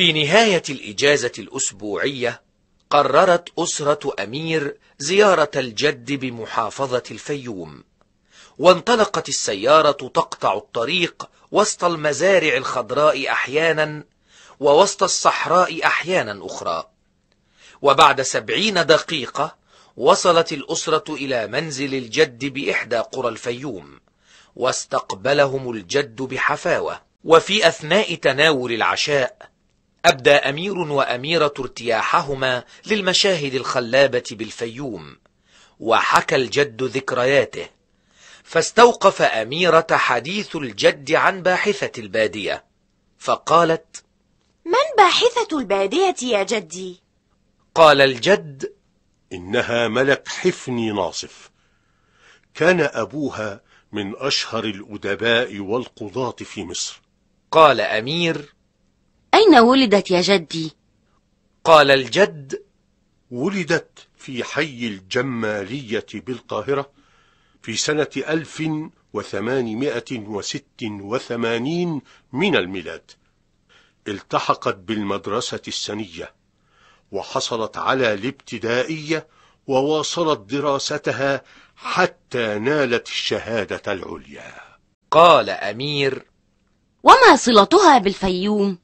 في نهاية الإجازة الأسبوعية قررت أسرة أمير زيارة الجد بمحافظة الفيوم وانطلقت السيارة تقطع الطريق وسط المزارع الخضراء أحيانا ووسط الصحراء أحيانا أخرى وبعد سبعين دقيقة وصلت الأسرة إلى منزل الجد بإحدى قرى الفيوم واستقبلهم الجد بحفاوة وفي أثناء تناول العشاء أبدى أمير وأميرة ارتياحهما للمشاهد الخلابة بالفيوم وحكى الجد ذكرياته فاستوقف أميرة حديث الجد عن باحثة البادية فقالت من باحثة البادية يا جدي؟ قال الجد إنها ملك حفني ناصف كان أبوها من أشهر الأدباء والقضاة في مصر قال أمير أين ولدت يا جدي؟ قال الجد ولدت في حي الجمالية بالقاهرة في سنة 1886 من الميلاد التحقت بالمدرسة السنية وحصلت على الابتدائية وواصلت دراستها حتى نالت الشهادة العليا قال أمير وما صلتها بالفيوم؟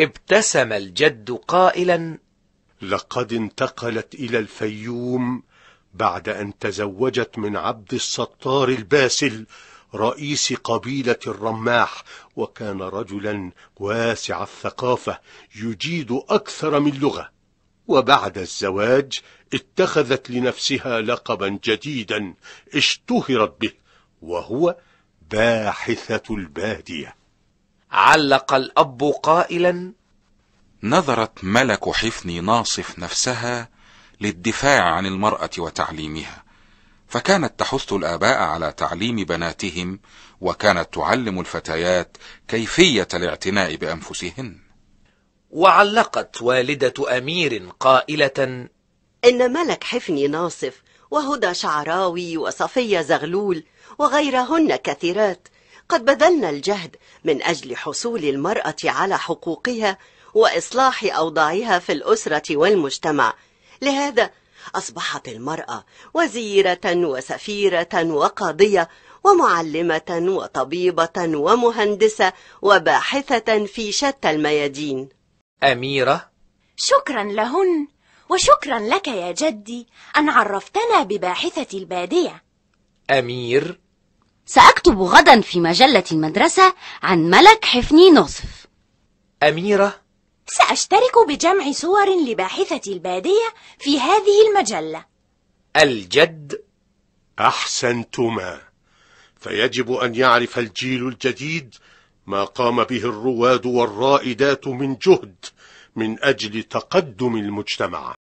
ابتسم الجد قائلا لقد انتقلت إلى الفيوم بعد أن تزوجت من عبد الستار الباسل رئيس قبيلة الرماح وكان رجلا واسع الثقافة يجيد أكثر من لغة وبعد الزواج اتخذت لنفسها لقبا جديدا اشتهرت به وهو باحثة البادية علق الأب قائلا نظرت ملك حفني ناصف نفسها للدفاع عن المرأة وتعليمها فكانت تحث الآباء على تعليم بناتهم وكانت تعلم الفتيات كيفية الاعتناء بأنفسهن وعلقت والدة أمير قائلة إن ملك حفني ناصف وهدى شعراوي وصفية زغلول وغيرهن كثيرات قد بذلنا الجهد من أجل حصول المرأة على حقوقها وإصلاح أوضاعها في الأسرة والمجتمع لهذا أصبحت المرأة وزيرة وسفيرة وقاضية ومعلمة وطبيبة ومهندسة وباحثة في شتى الميادين أميرة شكرا لهن وشكرا لك يا جدي أن عرفتنا بباحثة البادية أمير سأكتب غدا في مجلة المدرسة عن ملك حفني نصف أميرة سأشترك بجمع صور لباحثة البادية في هذه المجلة الجد أحسنتما فيجب أن يعرف الجيل الجديد ما قام به الرواد والرائدات من جهد من أجل تقدم المجتمع